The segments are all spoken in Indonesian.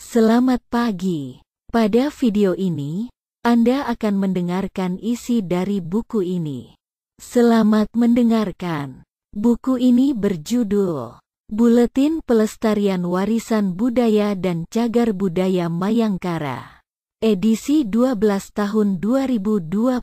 Selamat pagi. Pada video ini, Anda akan mendengarkan isi dari buku ini. Selamat mendengarkan. Buku ini berjudul Buletin Pelestarian Warisan Budaya dan Cagar Budaya Mayangkara. Edisi 12 tahun 2021.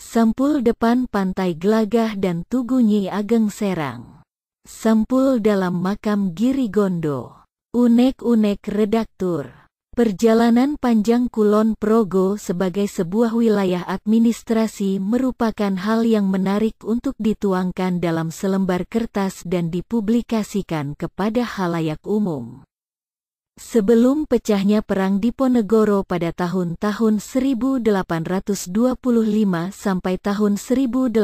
Sampul depan Pantai Gelagah dan Tugu Nyi Ageng Serang. Sampul dalam makam Giri Gondo. Unek-unek redaktur. Perjalanan panjang Kulon Progo sebagai sebuah wilayah administrasi merupakan hal yang menarik untuk dituangkan dalam selembar kertas dan dipublikasikan kepada halayak umum. Sebelum pecahnya Perang Diponegoro pada tahun-tahun 1825 sampai tahun 1830,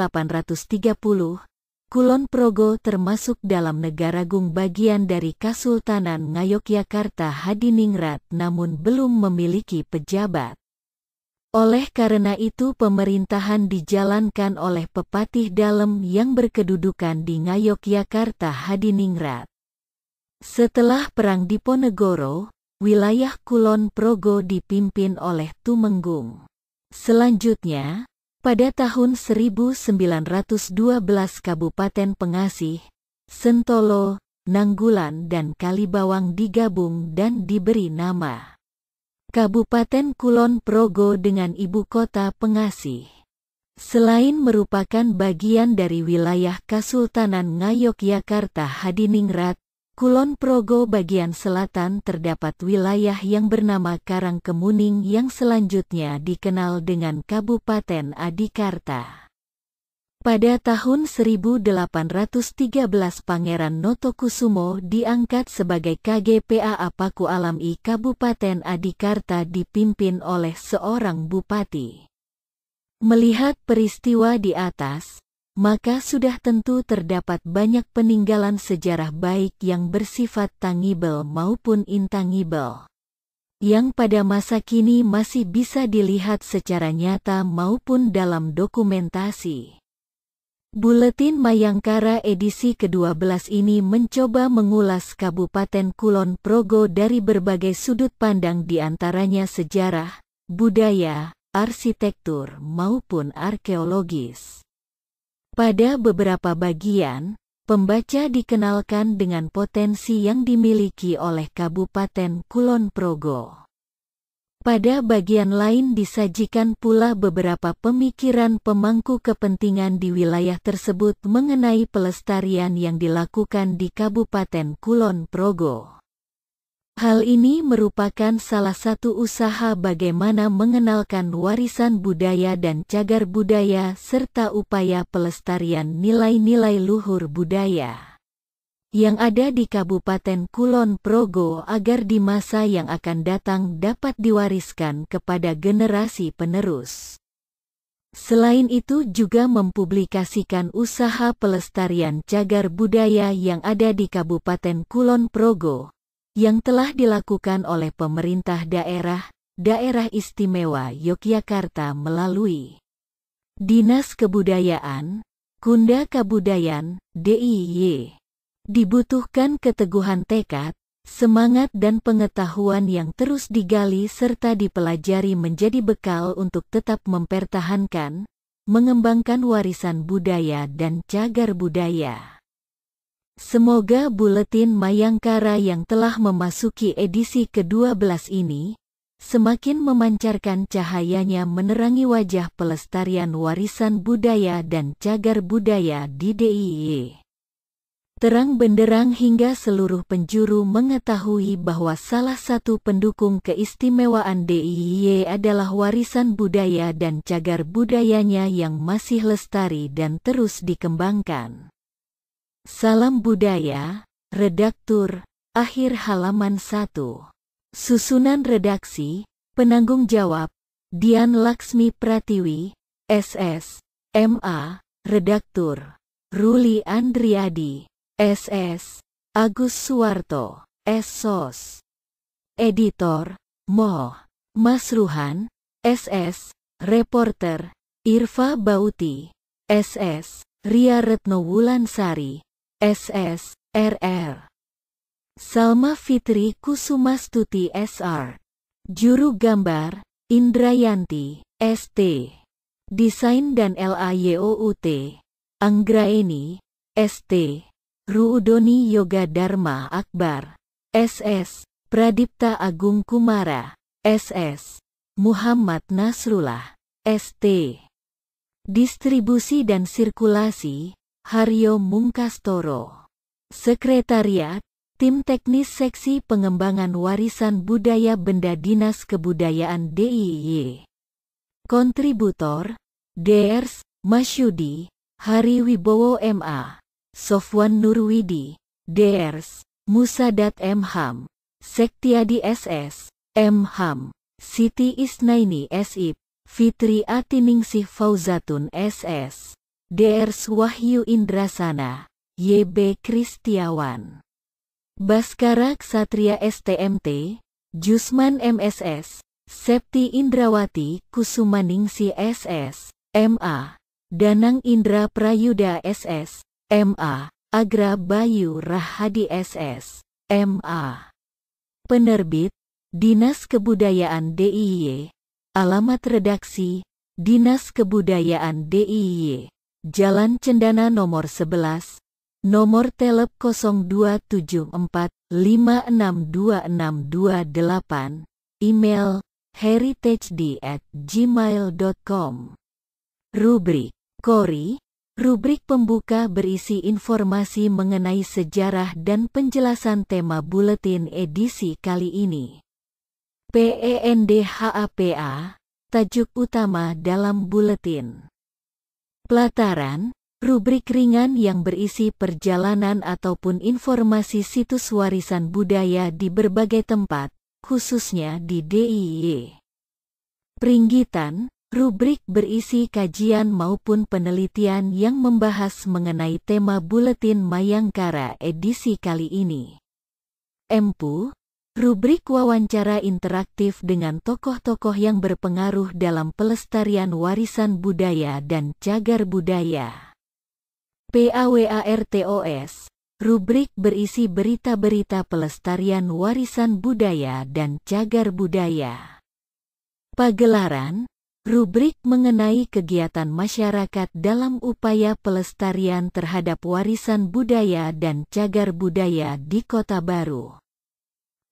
Kulon Progo termasuk dalam negara Gung bagian dari Kasultanan Ngayogyakarta Hadiningrat namun belum memiliki pejabat. Oleh karena itu pemerintahan dijalankan oleh pepatih dalam yang berkedudukan di Ngayogyakarta Hadiningrat. Setelah Perang Diponegoro, wilayah Kulon Progo dipimpin oleh Tumenggung. Selanjutnya, pada tahun 1912 Kabupaten Pengasih, Sentolo, Nanggulan dan Kalibawang digabung dan diberi nama Kabupaten Kulon Progo dengan ibu kota Pengasih. Selain merupakan bagian dari wilayah Kasultanan Ngayogyakarta Hadiningrat, Kulon Progo bagian selatan terdapat wilayah yang bernama Karang Kemuning yang selanjutnya dikenal dengan Kabupaten Adikarta. Pada tahun 1813 Pangeran Notokusumo diangkat sebagai Apaku Alam I Kabupaten Adikarta dipimpin oleh seorang bupati. Melihat peristiwa di atas, maka sudah tentu terdapat banyak peninggalan sejarah baik yang bersifat tangible maupun intangible yang pada masa kini masih bisa dilihat secara nyata maupun dalam dokumentasi. Buletin Mayangkara edisi ke-12 ini mencoba mengulas Kabupaten Kulon Progo dari berbagai sudut pandang diantaranya sejarah, budaya, arsitektur maupun arkeologis. Pada beberapa bagian, pembaca dikenalkan dengan potensi yang dimiliki oleh Kabupaten Kulon Progo. Pada bagian lain disajikan pula beberapa pemikiran pemangku kepentingan di wilayah tersebut mengenai pelestarian yang dilakukan di Kabupaten Kulon Progo. Hal ini merupakan salah satu usaha bagaimana mengenalkan warisan budaya dan cagar budaya serta upaya pelestarian nilai-nilai luhur budaya yang ada di Kabupaten Kulon Progo agar di masa yang akan datang dapat diwariskan kepada generasi penerus. Selain itu juga mempublikasikan usaha pelestarian cagar budaya yang ada di Kabupaten Kulon Progo yang telah dilakukan oleh pemerintah daerah, daerah istimewa Yogyakarta melalui Dinas Kebudayaan, Kunda Kabudayan, DIY. Dibutuhkan keteguhan tekad, semangat dan pengetahuan yang terus digali serta dipelajari menjadi bekal untuk tetap mempertahankan, mengembangkan warisan budaya dan cagar budaya. Semoga buletin Mayangkara yang telah memasuki edisi ke-12 ini semakin memancarkan cahayanya menerangi wajah pelestarian warisan budaya dan cagar budaya di DIY. Terang benderang hingga seluruh penjuru mengetahui bahwa salah satu pendukung keistimewaan DIY adalah warisan budaya dan cagar budayanya yang masih lestari dan terus dikembangkan. Salam Budaya, Redaktur, akhir halaman 1. Susunan redaksi, penanggung jawab, Dian Laksmi Pratiwi, SS, MA, Redaktur, Ruli Andriadi, SS, Agus Suwarto, SOS, Editor, Mo, Masruhan, SS, Reporter, Irfa Bauti, SS, Ria Retno Wulansari, SS, RR. Salma Fitri Kusumastuti SR. Juru gambar, Indrayanti, ST. Desain dan LAYOUT, Anggraeni, ST. Ruudoni Yoga Dharma Akbar, SS. Pradipta Agung Kumara, SS. Muhammad Nasrullah, ST. Distribusi dan sirkulasi, Haryo Mungkastoro. Sekretariat, Tim Teknis Seksi Pengembangan Warisan Budaya Benda Dinas Kebudayaan DIY. Kontributor, Ders, Masyudi, Hari Wibowo MA, Sofwan Nurwidi, Ders, Musadat M. Ham, Sektiadi SS, M.Ham. Siti Isnaini SIP, Fitri Atiningsih Fauzatun SS. Ders Wahyu Indrasana, YB Kristiawan. Baskara Ksatria STMT, Jusman MSS, Septi Indrawati Kusumaningsi SS, MA, Danang Indra Prayuda SS, MA, Agra Bayu Rahadi SS, MA. Penerbit, Dinas Kebudayaan DIY. Alamat redaksi, Dinas Kebudayaan DIY. Jalan Cendana nomor 11, nomor telep 0274562628 email heritagedi.gmail.com. Rubrik Kori Rubrik pembuka berisi informasi mengenai sejarah dan penjelasan tema buletin edisi kali ini. PENDHAPA, tajuk utama dalam buletin. Pelataran, rubrik ringan yang berisi perjalanan ataupun informasi situs warisan budaya di berbagai tempat, khususnya di DIY. Peringgitan, rubrik berisi kajian maupun penelitian yang membahas mengenai tema Buletin Mayangkara edisi kali ini. Empu, Rubrik wawancara interaktif dengan tokoh-tokoh yang berpengaruh dalam pelestarian warisan budaya dan cagar budaya. PAWARTOS Rubrik berisi berita-berita pelestarian warisan budaya dan cagar budaya. Pagelaran Rubrik mengenai kegiatan masyarakat dalam upaya pelestarian terhadap warisan budaya dan cagar budaya di Kota Baru.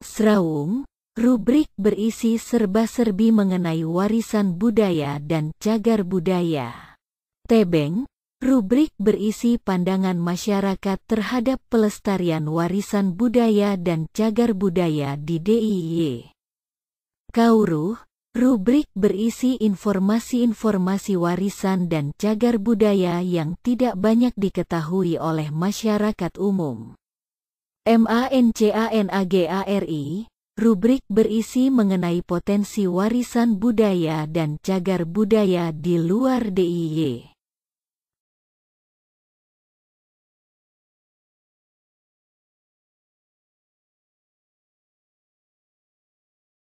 Sraung, rubrik berisi serba-serbi mengenai warisan budaya dan cagar budaya. Tebeng, rubrik berisi pandangan masyarakat terhadap pelestarian warisan budaya dan cagar budaya di DIY. Kauruh, rubrik berisi informasi-informasi warisan dan cagar budaya yang tidak banyak diketahui oleh masyarakat umum. MANCANAGARI, rubrik berisi mengenai potensi warisan budaya dan cagar budaya di luar DIY.